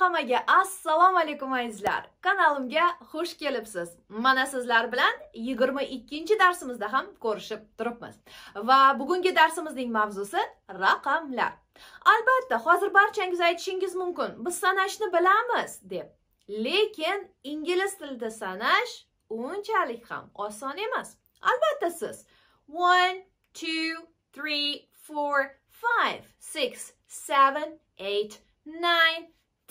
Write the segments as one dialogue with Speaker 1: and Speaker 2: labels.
Speaker 1: hamaga hammaga assalomu alaykum azizlar kanalimga xush kelibsiz mana sizlar bilan 22 darsimizda ham ko'rishib turibmiz va bugungi darsimizning mavzusi raqamlar albatta hozir barchangiz aytishingiz mumkin biz sanashni bilamiz deb lekin ingliz tilida sanash unchalik ham oson emas albatta siz 1 2 3 4 5 6 7 8 9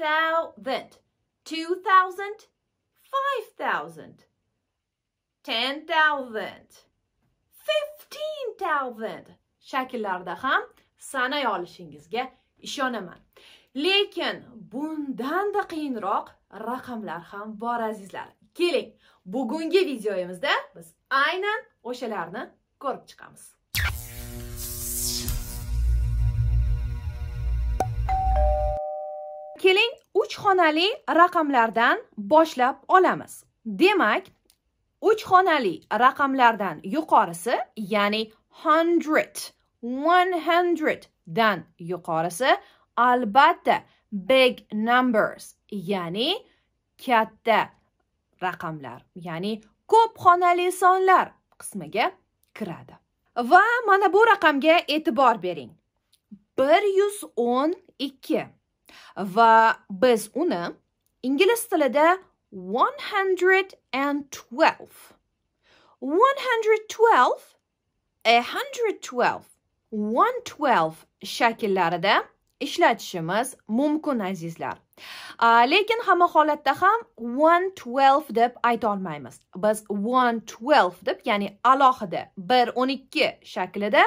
Speaker 1: thousand, two thousand, five thousand, ten thousand, fifteen thousand shakllarda ham sanay olishingizga ishonaman. Lekin bundan-da qiyinroq raqamlar ham bor azizlar. Keling, bugungi videoyimizda biz aynan o'shalarni ko'rib chiqamiz. keling 3 xonali raqamlardan boshlab olamiz demak 3 xonali raqamlardan yuqorisi ya'ni 100 100 dan yuqorisi albatta big numbers ya'ni katta raqamlar ya'ni ko'p xonali sonlar qismiga kiradi va mana bu raqamga e'tibor bering bir yuz o'n ikki va biz uni ingliz tilida 112 112 112 112 shakllarida ishlatishimiz mumkin azizlar lekin hamma holatda ham 112 deb ayta olmaymiz biz 112 deb ya'ni alohida 112 shaklida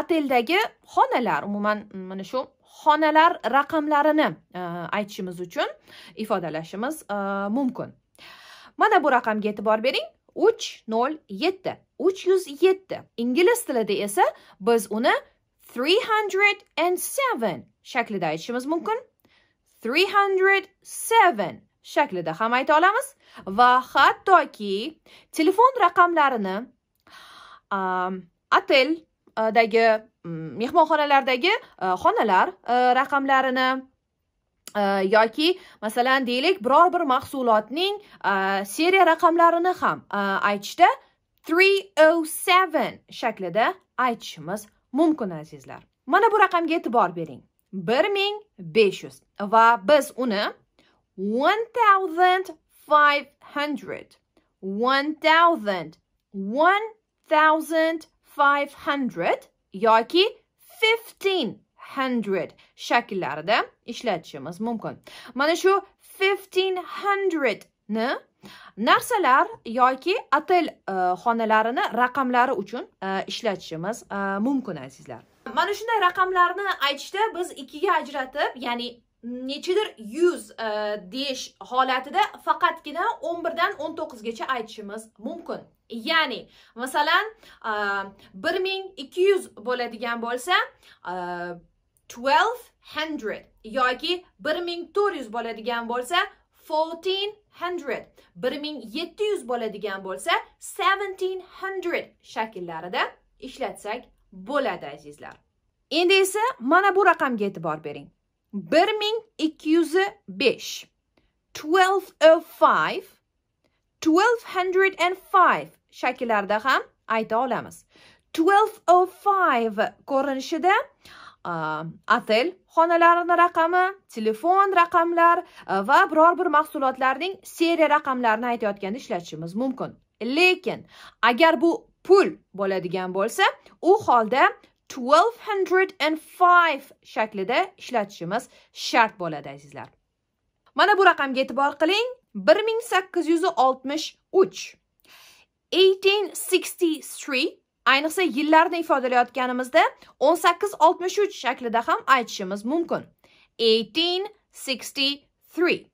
Speaker 1: oteldagi xonalar umuman mana shu xonalar raqamlarini e, aytishimiz uchun ifodalashimiz e, mumkin mana bu raqamga e'tibor bering uch nol yetti uch yuz yetti ingliz tilida esa biz uni three hundred and seven shaklida aytishimiz mumkin three hundred seven shaklida ham ayta olamiz va hattoki telefon raqamlarini um, e, oteldagi mehmonxonalardagi e, xonalar e, raqamlarini e, yoki masalan deylik biror bir mahsulotning seriya raqamlarini ham aytishda 307 shaklida aytishimiz mumkin azizlar mana bu raqamga e'tibor bering 1500 va biz uni 1500 1000 1500 yoki 1500 shakllarida ishlatishimiz mumkin mana shu 1500 ni narsalar yoki otel e, xonalarini raqamlari uchun e, ishlatishimiz e, mumkin azizlar mana shunday raqamlarni aytishda biz ikkiga ajratib ya'ni nechidir yuz deyish holatida faqatgina o'n birdan o'n to'qqizgacha aytishimiz mumkin ya'ni masalan bir ming ikki yuz bo'ladigan bo'lsa twelve hundred yoki bir ming to'rt yuz bo'ladigan bo'lsa fourteen hundred bir ming yetti yuz bo'ladigan bo'lsa seventeen hundred shakllarida ishlatsak bo'ladi azizlar endi esa mana bu raqamga e'tibor bering bir ming ikki yuz besh twelve o oh five twelve hundred and five shakllarda ham ayta olamiz 1205 ko'rinishida otel xonalarini raqami telefon raqamlar va biror bir mahsulotlarning seriya raqamlarini aytayotganda ishlatishimiz mumkin lekin agar bu pul bo'ladigan bo'lsa u holda 1205 shaklida ishlatishimiz shart bo'ladi azizlar mana bu raqamga e'tibor qiling 1863 1863 ayniqsa yillarni ifodalayotganimizda 1863 shaklida ham aytishimiz mumkin 1863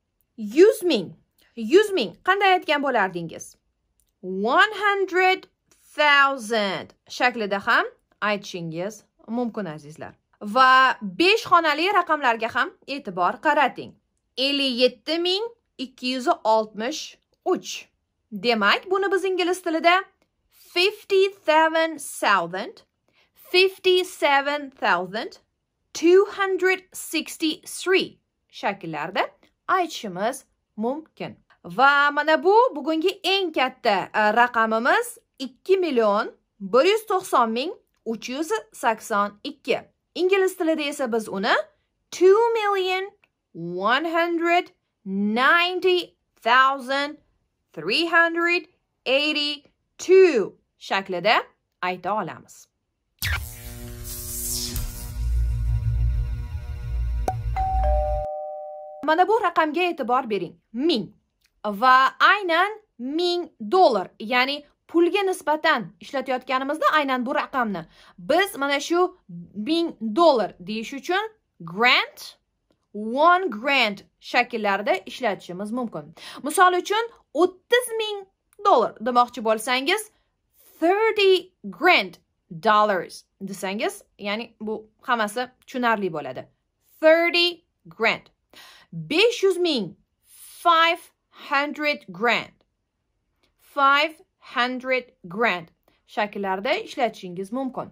Speaker 1: yuz ming 100 ming qanday aytgan bo'lardingiz 100,000 shaklida ham aytishingiz mumkin azizlar va 5 xonali raqamlarga ham e'tibor qarating 57263 Demak, buni biz ingliz tilida 57,000 57,263 shakllarda aytishimiz mumkin. Va mana bu bugungi eng katta e, raqamimiz 2 million 190 ming 382. Ingliz tilida esa biz uni 2 million 190,000 382 shaklida ayta olamiz. Mana bu raqamga e'tibor bering. 1000 va aynan 1000 dollar, ya'ni pulga nisbatan ishlatayotganimizda aynan bu raqamni biz mana shu 1000 dollar deyish uchun grant one grand shakllarida ishlatishimiz mumkin misol uchun o'ttiz ming dollar demoqchi bo'lsangiz thirty grand dollars desangiz ya'ni bu hammasi tushunarli bo'ladi thirty grand besh yuz ming five hundred grand five hundred grand shakllarida ishlatishingiz mumkin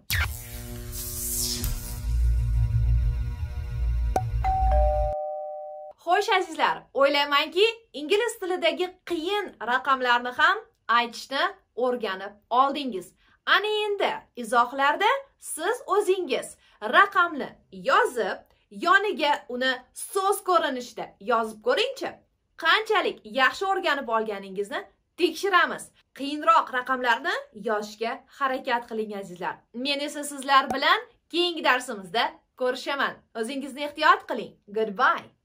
Speaker 1: yosh azizlar, o'ylaymanki, ingliz tilidagi qiyin raqamlarni ham aytishni o'rganib oldingiz. Ana endi izohlarda siz o'zingiz raqamni yozib, yoniga uni so'z ko'rinishida yozib ko'ringchi. Qanchalik yaxshi o'rganib olganingizni tekshiramiz. Qiyinroq raqamlarni yozishga harakat qiling azizlar. Men esa sizlar bilan keyingi darsimizda ko'rishaman. O'zingizni ehtiyot qiling. Goodbye.